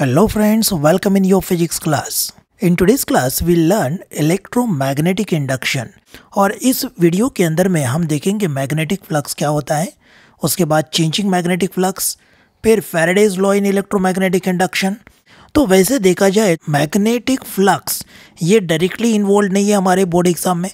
Hello friends, welcome in your physics class. In today's class we learn electromagnetic induction और इस video के अंदर में हम देखेंगे मैग्नेटिक फ्लक्स क्या होता है उसके बाद चेंजिंग मैग्नेटिक फ्लक्स फिर Faraday's law in electromagnetic induction तो वैसे देखा जाए मैग्नेटिक फ्लक्स ये डायरेक्टली इन्वॉल्व नहीं है हमारे बोर्ड एग्जाम में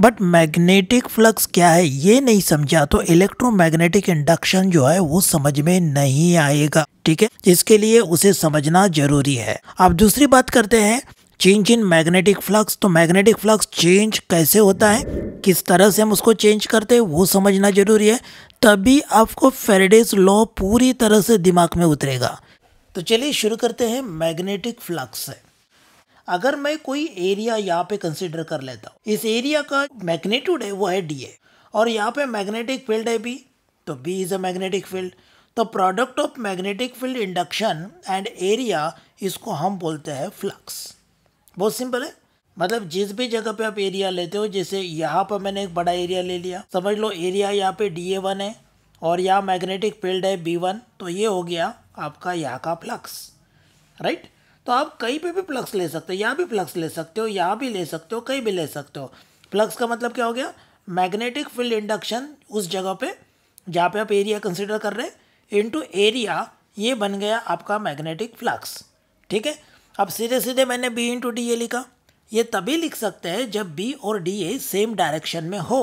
बट मैग्नेटिक फ्लक्स क्या है ये नहीं समझा तो इलेक्ट्रोमैग्नेटिक इंडक्शन जो है वो समझ में नहीं आएगा ठीक है इसके लिए उसे समझना जरूरी है अब दूसरी बात करते हैं चेंज इन मैग्नेटिक फ्लक्स तो मैग्नेटिक फ्लक्स चेंज कैसे होता है किस तरह से हम उसको चेंज करते हैं वो समझना जरूरी है तभी आपको फेरेडेज लॉ पूरी तरह से दिमाग में उतरेगा तो चलिए शुरू करते हैं मैग्नेटिक फ्लक्स है अगर मैं कोई एरिया यहाँ पे कंसिडर कर लेता हूँ इस एरिया का मैग्नेट्यूड है वो है डी ए और यहाँ पे मैग्नेटिक फील्ड है बी तो B is a magnetic field तो product of magnetic field induction and area इसको हम बोलते हैं फ्लक्स बहुत सिंपल है मतलब जिस भी जगह पे आप एरिया लेते हो जैसे यहाँ पर मैंने एक बड़ा एरिया ले लिया समझ लो एरिया यहाँ पे डी ए वन है और यहाँ मैग्नेटिक फील्ड है बी वन तो ये हो गया आपका यहाँ का फ्लक्स राइट तो आप कहीं पे भी प्लक्स ले सकते हो यहाँ भी प्लक्स ले सकते हो यहाँ भी ले सकते हो कहीं भी ले सकते हो प्लक्स का मतलब क्या हो गया मैग्नेटिक फील्ड इंडक्शन उस जगह पे जहाँ पे आप एरिया कंसिडर कर रहे हैं इनटू एरिया ये बन गया आपका मैग्नेटिक फ्लक्स ठीक है अब सीधे सीधे मैंने बी इंटू डी ए लिखा ये तभी लिख सकते हैं जब बी और डी ए सेम डायरेक्शन में हो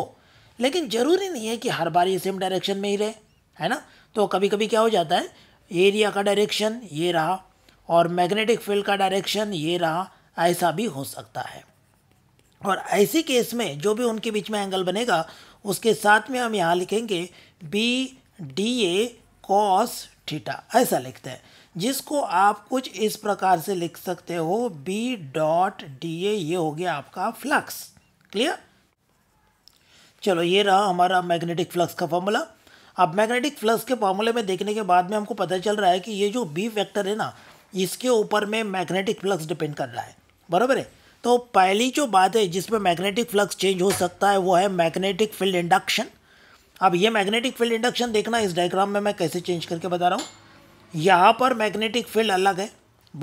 लेकिन ज़रूरी नहीं है कि हर बार ये सेम डायरेक्शन में ही रहे है ना तो कभी कभी क्या हो जाता है एरिया का डायरेक्शन ये रहा और मैग्नेटिक फील्ड का डायरेक्शन ये रहा ऐसा भी हो सकता है और ऐसी केस में जो भी उनके बीच में एंगल बनेगा उसके साथ में हम यहाँ लिखेंगे B D A cos theta ऐसा लिखते हैं जिसको आप कुछ इस प्रकार से लिख सकते हो बी डॉट डी ए ये हो गया आपका फ्लक्स क्लियर चलो ये रहा हमारा मैग्नेटिक फ्लक्स का फॉर्मूला अब मैग्नेटिक फ्लक्स के फॉर्मूले में देखने के बाद में हमको पता चल रहा है कि ये जो बी वेक्टर है ना इसके ऊपर में मैग्नेटिक फ्लक्स डिपेंड कर रहा है बराबर है तो पहली जो बात है जिसमें मैग्नेटिक फ्लक्स चेंज हो सकता है वो है मैग्नेटिक फील्ड इंडक्शन अब ये मैग्नेटिक फील्ड इंडक्शन देखना इस डायग्राम में मैं कैसे चेंज करके बता रहा हूँ यहाँ पर मैग्नेटिक फील्ड अलग है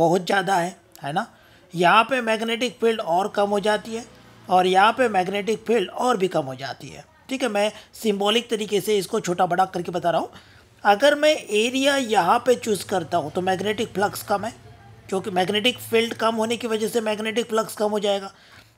बहुत ज़्यादा है है ना यहाँ पे मैग्नेटिक फील्ड और कम हो जाती है और यहाँ पे मैग्नेटिक फील्ड और भी कम हो जाती है ठीक है मैं सिंबॉलिक तरीके से इसको छोटा बड़ा करके बता रहा हूँ अगर मैं एरिया यहाँ पे चूज़ करता हूँ तो मैग्नेटिक फ्लक्स कम है क्योंकि मैग्नेटिक फील्ड कम होने की वजह से मैग्नेटिक फ्लक्स कम हो जाएगा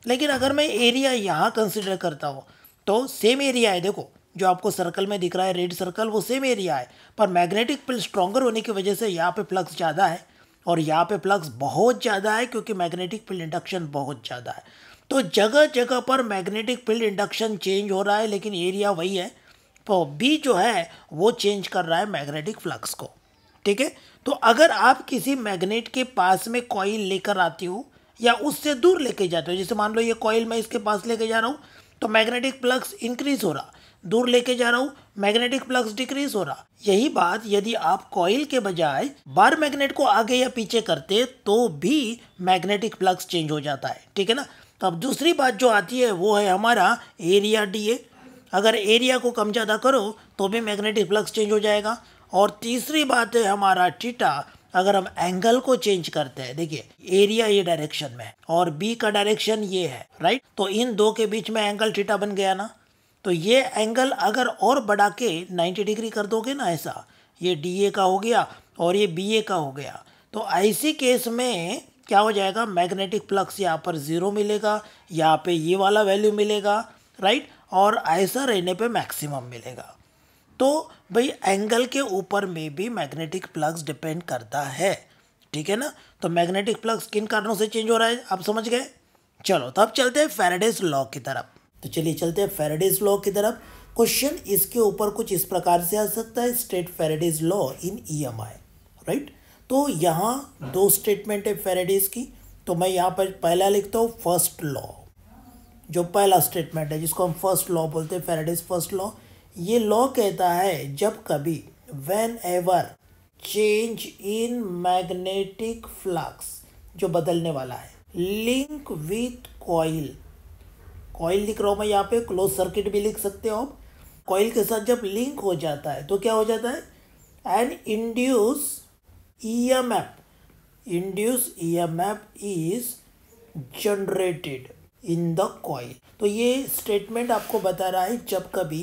लेकिन अगर मैं एरिया यहाँ कंसिडर करता हूँ तो सेम एरिया है देखो जो आपको सर्कल में दिख रहा है रेड सर्कल वो सेम एरिया है पर मैग्नेटिक फील्ड स्ट्रॉगर होने की वजह से यहाँ पे फ्लक्स ज़्यादा है और यहाँ पे फ्लक्स बहुत ज़्यादा है क्योंकि मैग्नेटिक फील्ड इंडक्शन बहुत ज़्यादा है तो जगह जगह पर मैग्नेटिक फील्ड इंडक्शन चेंज हो रहा है लेकिन एरिया वही है तो बी जो है वो चेंज कर रहा है मैग्नेटिक फ्लक्स को ठीक है तो अगर आप किसी मैग्नेट के पास में कॉइल लेकर आती हो या उससे दूर लेके जाते हो जैसे मान लो ये कॉइल मैं इसके पास लेके जा रहा हूँ तो मैग्नेटिक फ्लक्स इंक्रीज हो रहा दूर लेके जा रहा हूँ मैग्नेटिक फ्लक्स डिक्रीज हो रहा यही बात यदि आप कॉइल के बजाय बार मैग्नेट को आगे या पीछे करते तो भी मैग्नेटिक फ्लक्स चेंज हो जाता है ठीक है ना तो अब दूसरी बात जो आती है वो है हमारा एरिया डी ए अगर एरिया को कम ज़्यादा करो तो भी मैग्नेटिक फ्लक्स चेंज हो जाएगा और तीसरी बात है हमारा टीटा अगर हम एंगल को चेंज करते हैं देखिए एरिया ये डायरेक्शन में और बी का डायरेक्शन ये है राइट तो इन दो के बीच में एंगल टीटा बन गया ना तो ये एंगल अगर और बढ़ा के नाइन्टी डिग्री कर दोगे ना ऐसा ये डी ए का हो गया और ये बी ए का हो गया तो ऐसी केस में क्या हो जाएगा मैग्नेटिक फ्लक्स यहाँ पर ज़ीरो मिलेगा यहाँ पे ये वाला वैल्यू मिलेगा राइट और ऐसा रहने पे मैक्सिमम मिलेगा तो भाई एंगल के ऊपर में भी मैग्नेटिक प्लग्स डिपेंड करता है ठीक है ना तो मैग्नेटिक प्लग्स किन कारणों से चेंज हो रहा है आप समझ गए चलो तो अब चलते हैं फेराडेज लॉ की तरफ तो चलिए चलते हैं फेराडेज लॉ की तरफ क्वेश्चन इसके ऊपर कुछ इस प्रकार से आ सकता है state Faraday's law in I right तो यहाँ दो स्टेटमेंट है फेराडेज की तो मैं यहाँ पर पहला लिखता हूँ फर्स्ट लॉ जो पहला स्टेटमेंट है जिसको हम फर्स्ट लॉ बोलते हैं फेराडेज फर्स्ट लॉ ये लॉ कहता है जब कभी whenever change in magnetic flux जो बदलने वाला है लिंक विथ कॉइल कॉइल लिख रहा हूँ मैं यहाँ पे क्लोज सर्किट भी लिख सकते हो आप कॉइल के साथ जब लिंक हो जाता है तो क्या हो जाता है and induce E M F induce E M F is generated in the coil तो ये स्टेटमेंट आपको बता रहा है जब कभी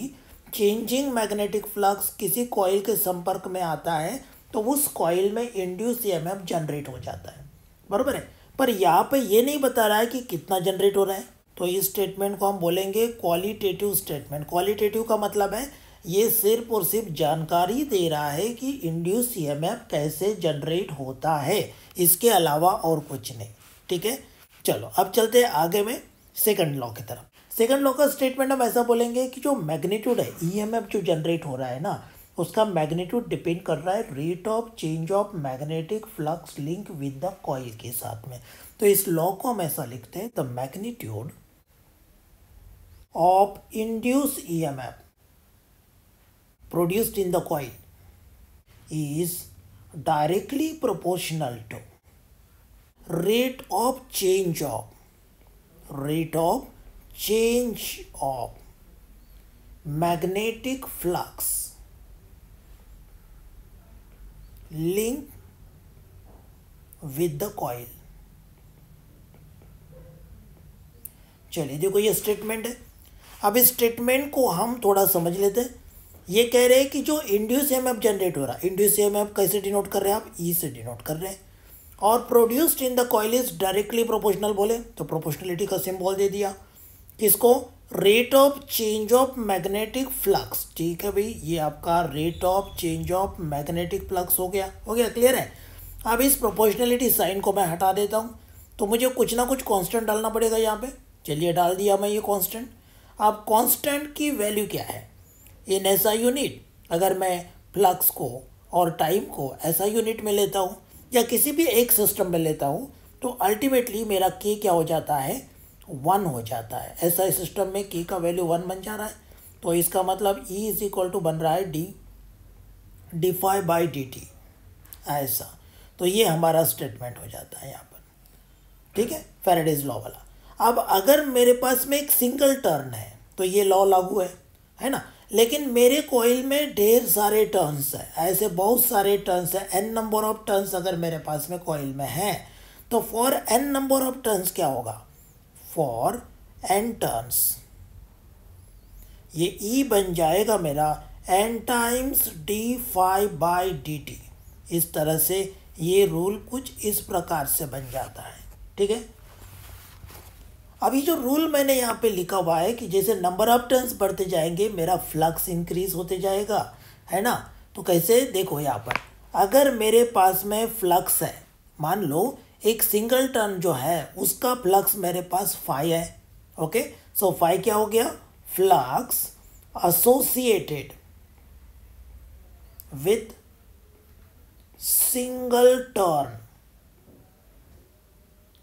चेंजिंग मैग्नेटिक फ्लक्स किसी कॉइल के संपर्क में आता है तो उस कॉइल में इंड्यूस एफ जनरेट हो जाता है बरोबर है पर यहाँ पे ये नहीं बता रहा है कि कितना जनरेट हो रहा है तो इस स्टेटमेंट को हम बोलेंगे क्वालिटेटिव स्टेटमेंट क्वालिटेटिव का मतलब है ये सिर्फ और सिर्फ जानकारी दे रहा है कि इंड्यूस ईएमएफ e कैसे जनरेट होता है इसके अलावा और कुछ नहीं ठीक है चलो अब चलते हैं आगे में सेकंड लॉ की तरफ सेकंड लॉ का स्टेटमेंट हम ऐसा बोलेंगे कि जो मैग्नीट्यूड है ईएमएफ e जो जनरेट हो रहा है ना उसका मैग्नीट्यूड डिपेंड कर रहा है rate of change of magnetic flux link with the coil के साथ में तो इस लॉ को हम ऐसा लिखते हैं the magnitude of induce EMF produced in the coil is directly proportional to rate of change of rate of change of magnetic flux link with the coil चलिए देखो ये स्टेटमेंट है अब इस स्टेटमेंट को हम थोड़ा समझ लेते हैं ये कह रहे हैं कि जो इंड्यूस एम जनरेट हो रहा है इंड्यूस एम कैसे डिनोट कर रहे हैं आप ई e से डिनोट कर रहे हैं और produced in the coil is directly proportional बोले तो प्रोपोर्शनलिटी का सिंबल दे दिया किसको rate of change of magnetic flux ठीक है भाई ये आपका rate of change of magnetic flux हो गया हो गया क्लियर है अब इस प्रोपोर्शनलिटी साइन को मैं हटा देता हूँ तो मुझे कुछ ना कुछ कांस्टेंट डालना पड़ेगा यहाँ पे चलिए डाल दिया मैं ये कांस्टेंट अब कांस्टेंट की वैल्यू क्या है इन ऐसा यूनिट अगर मैं फ्लक्स को और टाइम को ऐसा यूनिट में लेता हूँ या किसी भी एक सिस्टम में लेता हूँ तो अल्टीमेटली मेरा के क्या हो जाता है वन हो जाता है ऐसा सिस्टम में के का वैल्यू वन बन जा रहा है तो इसका मतलब ई इज इक्वल टू बन रहा है D D phi by D T ऐसा तो ये हमारा स्टेटमेंट हो जाता है यहाँ पर ठीक है फेरेडेज लॉ वाला अब अगर मेरे पास में एक सिंगल टर्न है तो ये लॉ लागू है है ना लेकिन मेरे कोयल में ढेर सारे टर्न्स है ऐसे बहुत सारे टर्न्स हैं एन नंबर ऑफ टर्न्स अगर मेरे पास में कोयल में है तो for N number of turns क्या होगा फॉर एन टर्न्स ये ई e बन जाएगा मेरा N times D phi by D T इस तरह से ये रूल कुछ इस प्रकार से बन जाता है ठीक है अभी जो रूल मैंने यहाँ पे लिखा हुआ है कि जैसे नंबर ऑफ टर्न्स बढ़ते जाएंगे मेरा फ्लक्स इंक्रीज होते जाएगा है ना तो कैसे देखो यहाँ पर अगर मेरे पास में फ्लक्स है मान लो एक सिंगल टर्न जो है उसका फ्लक्स मेरे पास फाइव है ओके सो फाइव क्या हो गया flux associated with single turn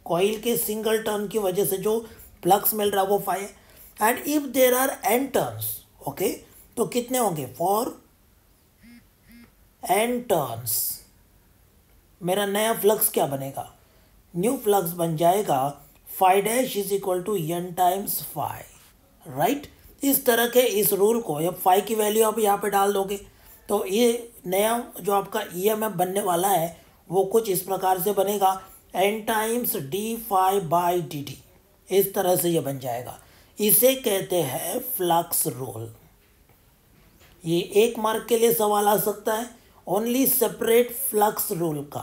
coil के सिंगल टर्न की वजह से जो प्लग्स मिल रहा है वो phi and if there are N turns okay तो कितने होंगे फोर एन टर्न्स मेरा नया फ्लक्स क्या बनेगा न्यू फ्लक्स बन जाएगा phi dash is equal to N times phi right इस तरह के इस रूल को जब फाइव की वैल्यू आप यहाँ पे डाल दोगे तो ये नया जो आपका ई बनने वाला है वो कुछ इस प्रकार से बनेगा N times D phi by D D इस तरह से ये बन जाएगा इसे कहते हैं फ्लक्स रोल ये एक मार्क के लिए सवाल आ सकता है ओनली सेपरेट फ्लक्स रोल का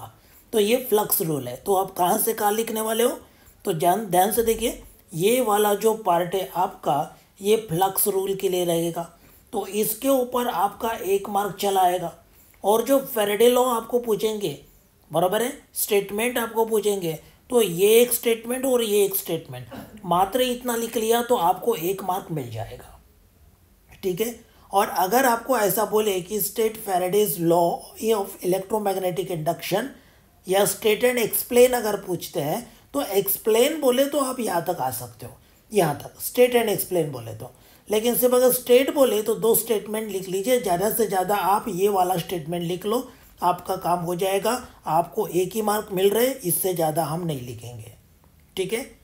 तो ये फ्लक्स रोल है तो आप कहाँ से कहाँ लिखने वाले हो तो ध्यान ध्यान से देखिए ये वाला जो पार्ट है आपका ये फ्लक्स रूल के लिए रहेगा तो इसके ऊपर आपका एक मार्क चलाएगा और जो फेरेडे लॉ आपको पूछेंगे बराबर है स्टेटमेंट आपको पूछेंगे तो ये एक स्टेटमेंट और ये एक स्टेटमेंट मात्र इतना लिख लिया तो आपको एक मार्क मिल जाएगा ठीक है और अगर आपको ऐसा बोले कि state Faraday's law of electromagnetic induction या स्टेट एंड एक्सप्लेन अगर पूछते हैं तो एक्सप्लेन बोले तो आप यहाँ तक आ सकते हो यहाँ तक स्टेट एंड एक्सप्लेन बोले तो लेकिन सिर्फ अगर स्टेट बोले तो दो स्टेटमेंट लिख लीजिए ज़्यादा से ज़्यादा आप ये वाला स्टेटमेंट लिख लो आपका काम हो जाएगा आपको एक ही मार्क मिल रहे इससे ज़्यादा हम नहीं लिखेंगे ठीक है